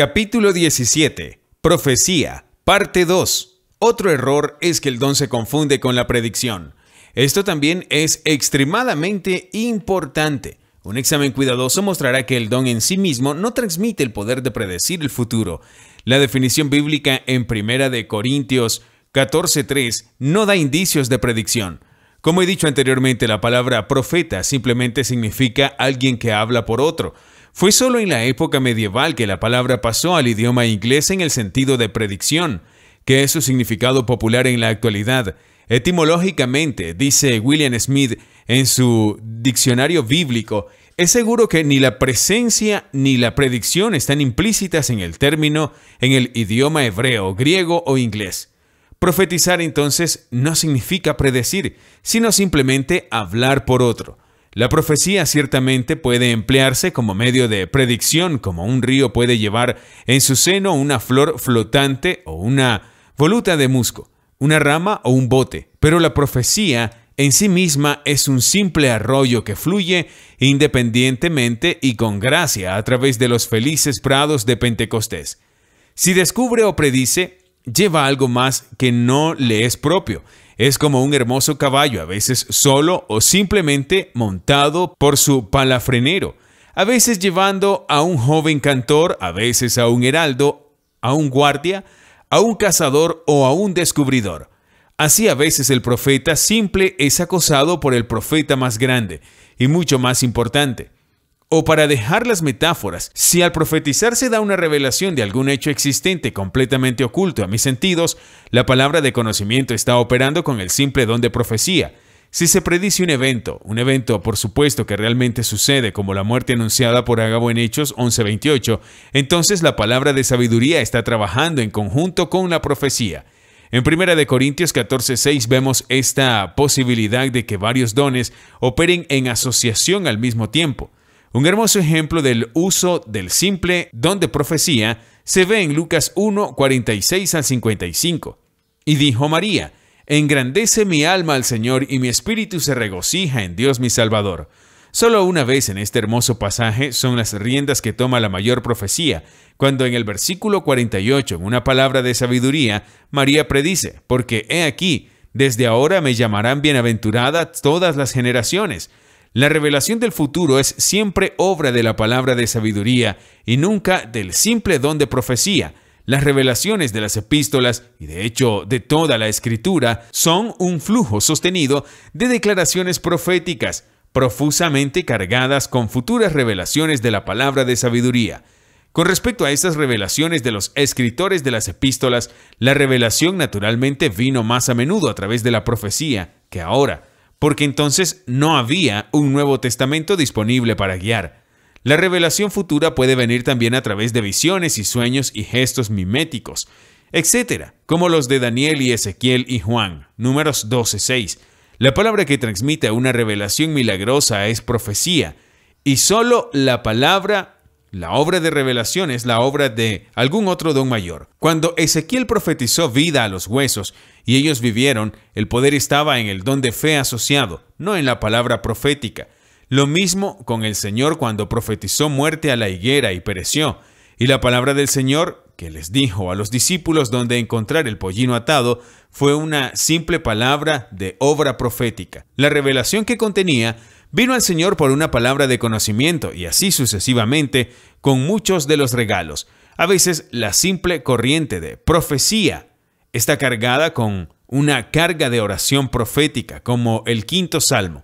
Capítulo 17. Profecía, parte 2. Otro error es que el don se confunde con la predicción. Esto también es extremadamente importante. Un examen cuidadoso mostrará que el don en sí mismo no transmite el poder de predecir el futuro. La definición bíblica en 1 Corintios 14:3 no da indicios de predicción. Como he dicho anteriormente, la palabra profeta simplemente significa alguien que habla por otro. Fue solo en la época medieval que la palabra pasó al idioma inglés en el sentido de predicción, que es su significado popular en la actualidad. Etimológicamente, dice William Smith en su Diccionario Bíblico, es seguro que ni la presencia ni la predicción están implícitas en el término en el idioma hebreo, griego o inglés. Profetizar entonces no significa predecir, sino simplemente hablar por otro. La profecía ciertamente puede emplearse como medio de predicción, como un río puede llevar en su seno una flor flotante o una voluta de musgo, una rama o un bote, pero la profecía en sí misma es un simple arroyo que fluye independientemente y con gracia a través de los felices prados de Pentecostés. Si descubre o predice, lleva algo más que no le es propio es como un hermoso caballo, a veces solo o simplemente montado por su palafrenero, a veces llevando a un joven cantor, a veces a un heraldo, a un guardia, a un cazador o a un descubridor. Así a veces el profeta simple es acosado por el profeta más grande y mucho más importante. O para dejar las metáforas, si al profetizar se da una revelación de algún hecho existente completamente oculto a mis sentidos, la palabra de conocimiento está operando con el simple don de profecía. Si se predice un evento, un evento por supuesto que realmente sucede como la muerte anunciada por Agabo en Hechos 11:28, entonces la palabra de sabiduría está trabajando en conjunto con la profecía. En 1 Corintios 14:6 vemos esta posibilidad de que varios dones operen en asociación al mismo tiempo. Un hermoso ejemplo del uso del simple don de profecía se ve en Lucas 1, 46 al 55. Y dijo María, Engrandece mi alma al Señor y mi espíritu se regocija en Dios mi Salvador. Solo una vez en este hermoso pasaje son las riendas que toma la mayor profecía, cuando en el versículo 48, en una palabra de sabiduría, María predice, porque he aquí, desde ahora me llamarán bienaventurada todas las generaciones, la revelación del futuro es siempre obra de la palabra de sabiduría y nunca del simple don de profecía. Las revelaciones de las epístolas, y de hecho de toda la escritura, son un flujo sostenido de declaraciones proféticas, profusamente cargadas con futuras revelaciones de la palabra de sabiduría. Con respecto a estas revelaciones de los escritores de las epístolas, la revelación naturalmente vino más a menudo a través de la profecía que ahora porque entonces no había un Nuevo Testamento disponible para guiar. La revelación futura puede venir también a través de visiones y sueños y gestos miméticos, etc., como los de Daniel y Ezequiel y Juan, números 12.6. La palabra que transmite una revelación milagrosa es profecía, y solo la palabra la obra de revelación es la obra de algún otro don mayor. Cuando Ezequiel profetizó vida a los huesos y ellos vivieron, el poder estaba en el don de fe asociado, no en la palabra profética. Lo mismo con el Señor cuando profetizó muerte a la higuera y pereció. Y la palabra del Señor, que les dijo a los discípulos donde encontrar el pollino atado, fue una simple palabra de obra profética. La revelación que contenía Vino al Señor por una palabra de conocimiento y así sucesivamente con muchos de los regalos. A veces la simple corriente de profecía está cargada con una carga de oración profética, como el quinto salmo.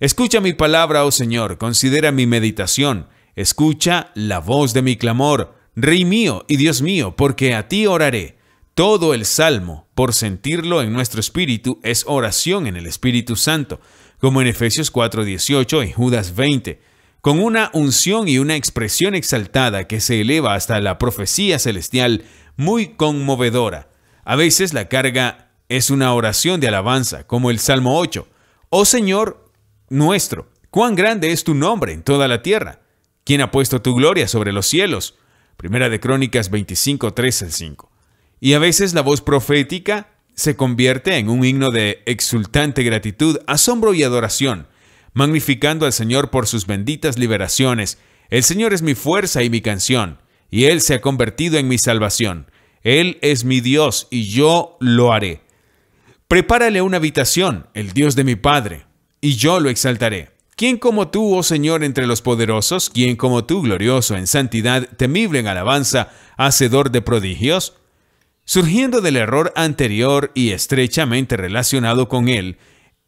Escucha mi palabra, oh Señor, considera mi meditación, escucha la voz de mi clamor, Rey mío y Dios mío, porque a ti oraré. Todo el salmo, por sentirlo en nuestro espíritu, es oración en el Espíritu Santo como en Efesios 4:18 y Judas 20, con una unción y una expresión exaltada que se eleva hasta la profecía celestial muy conmovedora. A veces la carga es una oración de alabanza, como el Salmo 8. Oh Señor nuestro, cuán grande es tu nombre en toda la tierra. ¿Quién ha puesto tu gloria sobre los cielos? Primera de Crónicas 25, al 5. Y a veces la voz profética se convierte en un himno de exultante gratitud, asombro y adoración, magnificando al Señor por sus benditas liberaciones. El Señor es mi fuerza y mi canción, y Él se ha convertido en mi salvación. Él es mi Dios, y yo lo haré. Prepárale una habitación, el Dios de mi Padre, y yo lo exaltaré. ¿Quién como tú, oh Señor, entre los poderosos? ¿Quién como tú, glorioso en santidad, temible en alabanza, hacedor de prodigios? Surgiendo del error anterior y estrechamente relacionado con él,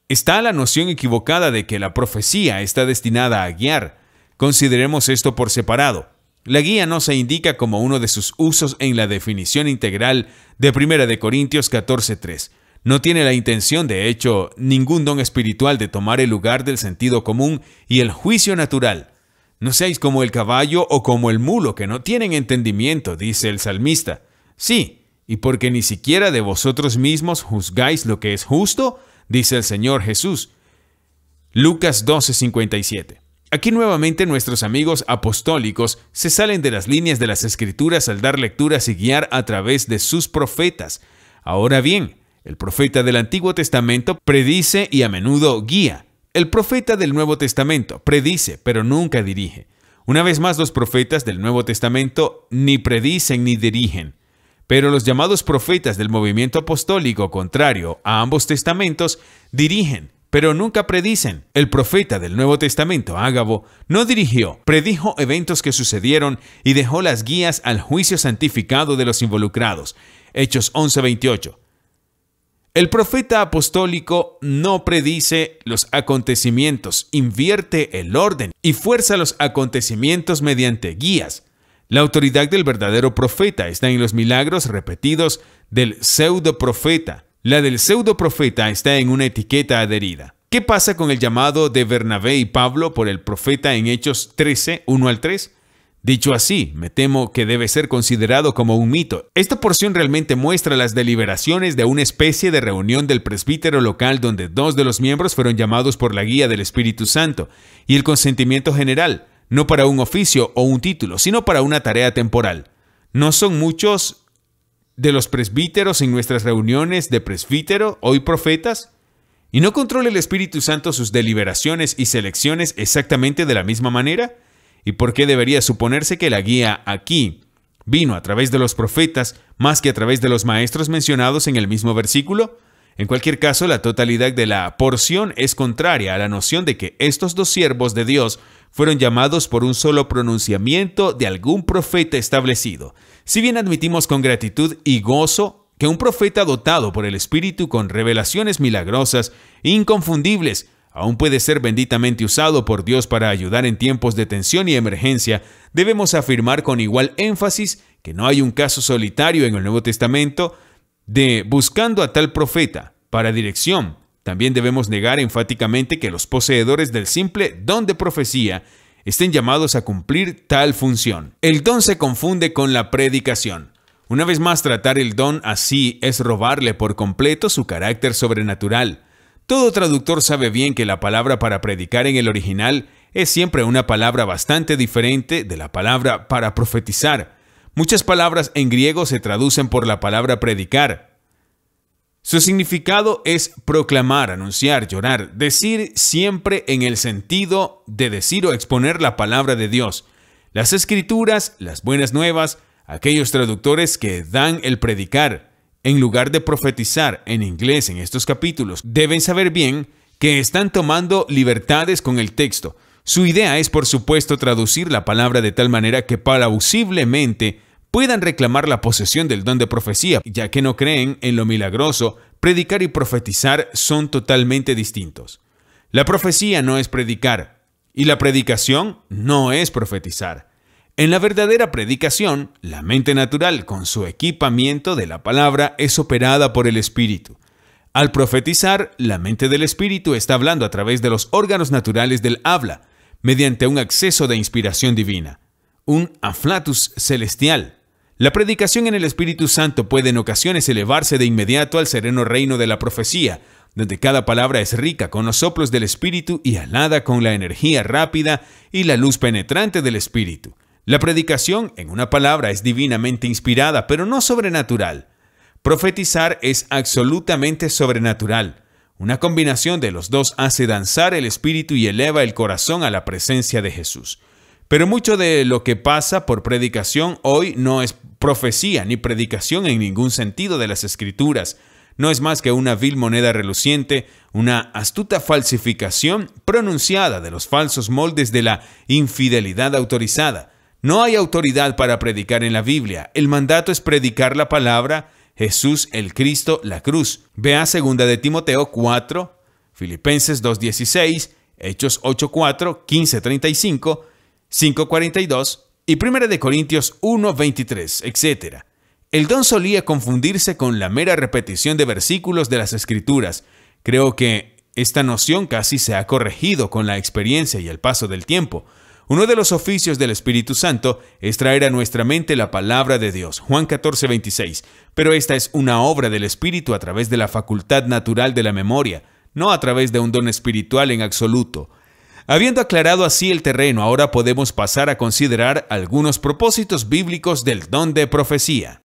está la noción equivocada de que la profecía está destinada a guiar. Consideremos esto por separado. La guía no se indica como uno de sus usos en la definición integral de 1 de Corintios 14:3. No tiene la intención, de hecho, ningún don espiritual de tomar el lugar del sentido común y el juicio natural. No seáis como el caballo o como el mulo que no tienen entendimiento, dice el salmista. Sí, y porque ni siquiera de vosotros mismos juzgáis lo que es justo, dice el Señor Jesús. Lucas 12:57. Aquí nuevamente nuestros amigos apostólicos se salen de las líneas de las escrituras al dar lecturas y guiar a través de sus profetas. Ahora bien, el profeta del Antiguo Testamento predice y a menudo guía. El profeta del Nuevo Testamento predice, pero nunca dirige. Una vez más, los profetas del Nuevo Testamento ni predicen ni dirigen. Pero los llamados profetas del movimiento apostólico contrario a ambos testamentos dirigen, pero nunca predicen. El profeta del Nuevo Testamento, Ágabo, no dirigió, predijo eventos que sucedieron y dejó las guías al juicio santificado de los involucrados. Hechos 11:28. El profeta apostólico no predice los acontecimientos, invierte el orden y fuerza los acontecimientos mediante guías. La autoridad del verdadero profeta está en los milagros repetidos del pseudo profeta. La del pseudo profeta está en una etiqueta adherida. ¿Qué pasa con el llamado de Bernabé y Pablo por el profeta en Hechos 13, 1 al 3? Dicho así, me temo que debe ser considerado como un mito. Esta porción realmente muestra las deliberaciones de una especie de reunión del presbítero local donde dos de los miembros fueron llamados por la guía del Espíritu Santo y el consentimiento general no para un oficio o un título, sino para una tarea temporal. No son muchos de los presbíteros en nuestras reuniones de presbítero, hoy profetas, y no controla el Espíritu Santo sus deliberaciones y selecciones exactamente de la misma manera? ¿Y por qué debería suponerse que la guía aquí vino a través de los profetas más que a través de los maestros mencionados en el mismo versículo? En cualquier caso, la totalidad de la porción es contraria a la noción de que estos dos siervos de Dios fueron llamados por un solo pronunciamiento de algún profeta establecido. Si bien admitimos con gratitud y gozo que un profeta dotado por el Espíritu con revelaciones milagrosas, e inconfundibles, aún puede ser benditamente usado por Dios para ayudar en tiempos de tensión y emergencia, debemos afirmar con igual énfasis que no hay un caso solitario en el Nuevo Testamento de buscando a tal profeta para dirección, también debemos negar enfáticamente que los poseedores del simple don de profecía estén llamados a cumplir tal función. El don se confunde con la predicación. Una vez más, tratar el don así es robarle por completo su carácter sobrenatural. Todo traductor sabe bien que la palabra para predicar en el original es siempre una palabra bastante diferente de la palabra para profetizar. Muchas palabras en griego se traducen por la palabra predicar, su significado es proclamar, anunciar, llorar, decir siempre en el sentido de decir o exponer la palabra de Dios, las escrituras, las buenas nuevas, aquellos traductores que dan el predicar, en lugar de profetizar en inglés en estos capítulos, deben saber bien que están tomando libertades con el texto. Su idea es, por supuesto, traducir la palabra de tal manera que plausiblemente puedan reclamar la posesión del don de profecía, ya que no creen en lo milagroso, predicar y profetizar son totalmente distintos. La profecía no es predicar, y la predicación no es profetizar. En la verdadera predicación, la mente natural, con su equipamiento de la palabra, es operada por el Espíritu. Al profetizar, la mente del Espíritu está hablando a través de los órganos naturales del habla, mediante un acceso de inspiración divina, un aflatus celestial, la predicación en el Espíritu Santo puede en ocasiones elevarse de inmediato al sereno reino de la profecía, donde cada palabra es rica con los soplos del Espíritu y alada con la energía rápida y la luz penetrante del Espíritu. La predicación, en una palabra, es divinamente inspirada, pero no sobrenatural. Profetizar es absolutamente sobrenatural. Una combinación de los dos hace danzar el espíritu y eleva el corazón a la presencia de Jesús. Pero mucho de lo que pasa por predicación hoy no es profecía ni predicación en ningún sentido de las escrituras. No es más que una vil moneda reluciente, una astuta falsificación pronunciada de los falsos moldes de la infidelidad autorizada. No hay autoridad para predicar en la Biblia. El mandato es predicar la palabra Jesús el Cristo, la cruz. Vea 2 de Timoteo 4, Filipenses 2.16, Hechos 8.4, 15.35, 5.42 y 1 de Corintios 1.23, etc. El don solía confundirse con la mera repetición de versículos de las Escrituras. Creo que esta noción casi se ha corregido con la experiencia y el paso del tiempo. Uno de los oficios del Espíritu Santo es traer a nuestra mente la palabra de Dios, Juan 14.26, Pero esta es una obra del Espíritu a través de la facultad natural de la memoria, no a través de un don espiritual en absoluto. Habiendo aclarado así el terreno, ahora podemos pasar a considerar algunos propósitos bíblicos del don de profecía.